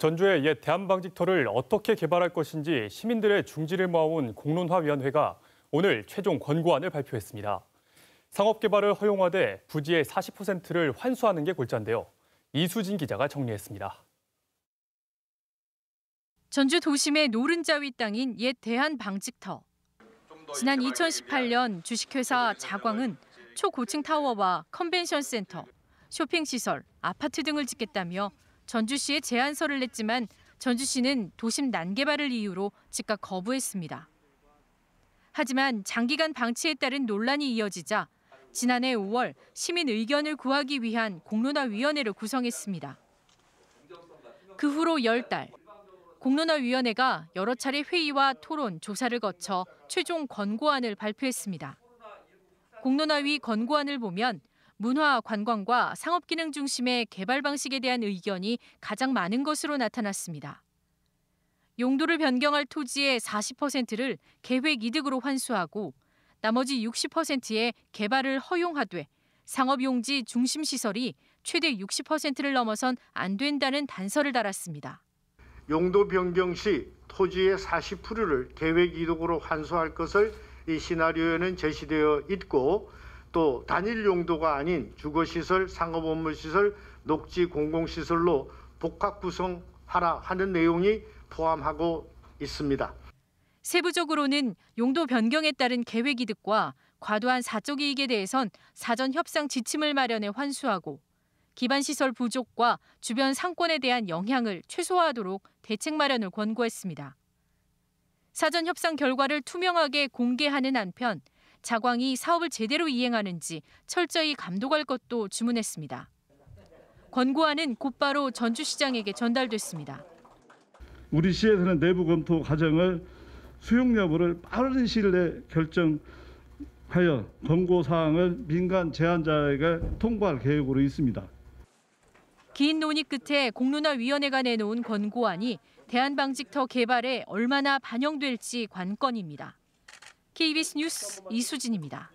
전주의 옛 대한방직터를 어떻게 개발할 것인지 시민들의 중지를 모아온 공론화위원회가 오늘 최종 권고안을 발표했습니다. 상업개발을 허용하되 부지의 40%를 환수하는 게 골자인데요. 이수진 기자가 정리했습니다. 전주 도심의 노른자 위 땅인 옛 대한방직터. 지난 2018년 주식회사 자광은 초고층 타워와 컨벤션 센터, 쇼핑시설, 아파트 등을 짓겠다며 전주시에 제안서를 냈지만 전주시는 도심 난개발을 이유로 즉각 거부했습니다. 하지만 장기간 방치에 따른 논란이 이어지자 지난해 5월 시민 의견을 구하기 위한 공론화위원회를 구성했습니다. 그 후로 10달, 공론화위원회가 여러 차례 회의와 토론, 조사를 거쳐 최종 권고안을 발표했습니다. 공론화위 권고안을 보면 문화, 관광과 상업 기능 중심의 개발 방식에 대한 의견이 가장 많은 것으로 나타났습니다. 용도를 변경할 토지의 40%를 계획 이득으로 환수하고 나머지 60%의 개발을 허용하되 상업 용지 중심 시설이 최대 60%를 넘어선 안 된다는 단서를 달았습니다. 용도 변경 시 토지의 40%를 계획 이득으로 환수할 것을 이 시나리오에는 제시되어 있고 또 단일 용도가 아닌 주거시설, 상업업무시설, 녹지 공공시설로 복합 구성하라 하는 내용이 포함하고 있습니다. 세부적으로는 용도 변경에 따른 계획 이득과 과도한 사적 이익에 대해선 사전 협상 지침을 마련해 환수하고 기반 시설 부족과 주변 상권에 대한 영향을 최소화하도록 대책 마련을 권고했습니다. 사전 협상 결과를 투명하게 공개하는 한편 자광이 사업을 제대로 이행하는지 철저히 감독할 것도 주문했습니다. 권고안은 곧바로 전주시장에게 전달됐습니다. 우리 시에서는 내부 검토 과정을 수용 여부를 빠른 시일 내에 결정하여 권고 사항을 민간 제안자에게 통보할 계획으로 있습니다. 긴 논의 끝에 공론화위원회가 내놓은 권고안이 대한방직터 개발에 얼마나 반영될지 관건입니다. KBS 뉴스 이수진입니다.